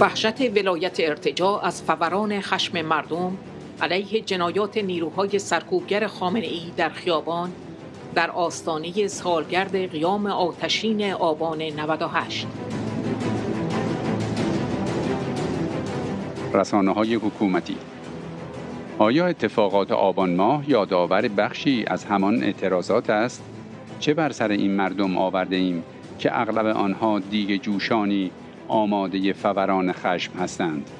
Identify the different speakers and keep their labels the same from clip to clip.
Speaker 1: وحشت ولایت ارتجا از فوران خشم مردم علیه جنایات نیروهای سرکوبگر خامنه ای در خیابان در آستانه سالگرد قیام آتشین آبان 98
Speaker 2: رسانه های حکومتی آیا اتفاقات آبان ماه یادآور بخشی از همان اعتراضات است؟ چه بر سر این مردم آورده ایم که اغلب آنها دیگه جوشانی آماده فوران خشم هستند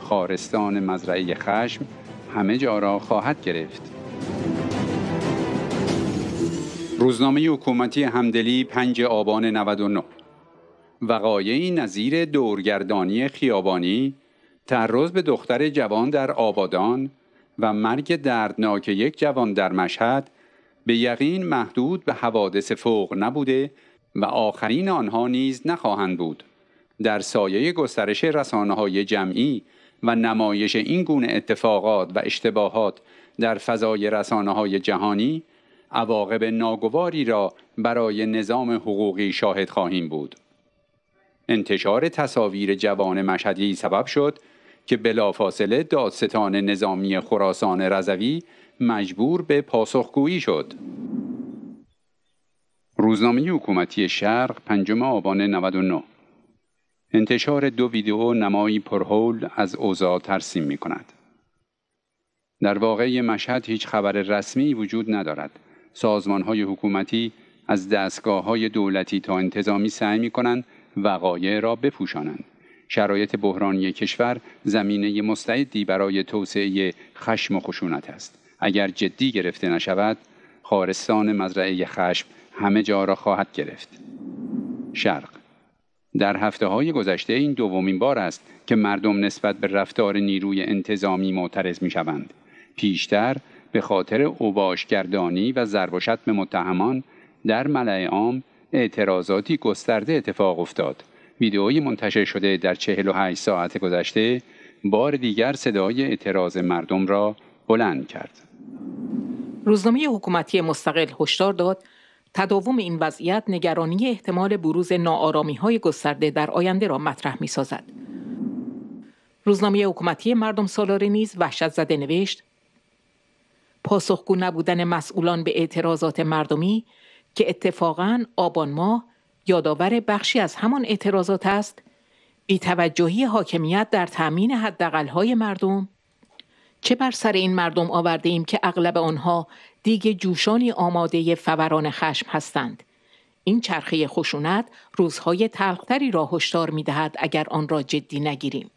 Speaker 2: خارستان مزرعه خشم همه جا را خواهد گرفت روزنامه حکومتی همدلی 5 آبان 99 وقایعی نظیر دورگردانی خیابانی تعرض به دختر جوان در آبادان و مرگ دردناک یک جوان در مشهد به یقین محدود به حوادث فوق نبوده و آخرین آنها نیز نخواهند بود در سایه گسترش رسانه های جمعی و نمایش این گونه اتفاقات و اشتباهات در فضای رسانه های جهانی عواقب ناگواری را برای نظام حقوقی شاهد خواهیم بود. انتشار تصاویر جوان مشهدی سبب شد که بلافاصله دادستان نظامی خراسان رضوی مجبور به پاسخگویی شد. روزنامه حکومتی شرق پنجم آبان 99 انتشار دو ویدیو نمایی پرهول از اوضاع ترسیم می کند. در واقع مشهد هیچ خبر رسمی وجود ندارد. سازمان های حکومتی از دستگاه های دولتی تا انتظامی سعی می کنند وقایع را بپوشانند. شرایط بحرانی کشور زمینه مستعدی برای توسعه خشم و خشونت است. اگر جدی گرفته نشود، خارستان مزرعه خشم همه جا را خواهد گرفت. شرق در هفته های گذشته این دومین بار است که مردم نسبت به رفتار نیروی انتظامی معترض می شوند. پیشتر به خاطر اوباشگردانی و ضرب و شتم متهمان در ملع عام اعتراضاتی گسترده اتفاق افتاد. ویدئوی منتشر شده در 48 ساعت گذشته بار دیگر صدای اعتراض مردم را بلند کرد.
Speaker 1: روزنامه حکومتی مستقل هشدار داد تداوم این وضعیت نگرانی احتمال بروز ناآرامی های گسترده در آینده را مطرح می سازد. روزنامه حکومتی مردم سالاره نیز وحشت زده نوشت پاسخگو نبودن مسئولان به اعتراضات مردمی که اتفاقاً آبان ماه یادآور بخشی از همان اعتراضات است بیتوجهی حاکمیت در تأمین حداقل‌های مردم چه بر سر این مردم آورده ایم که اغلب آنها دیگه جوشانی آماده فوران خشم هستند این چرخه خشونت روزهای تلختری را هشدار می دهد اگر آن را جدی نگیریم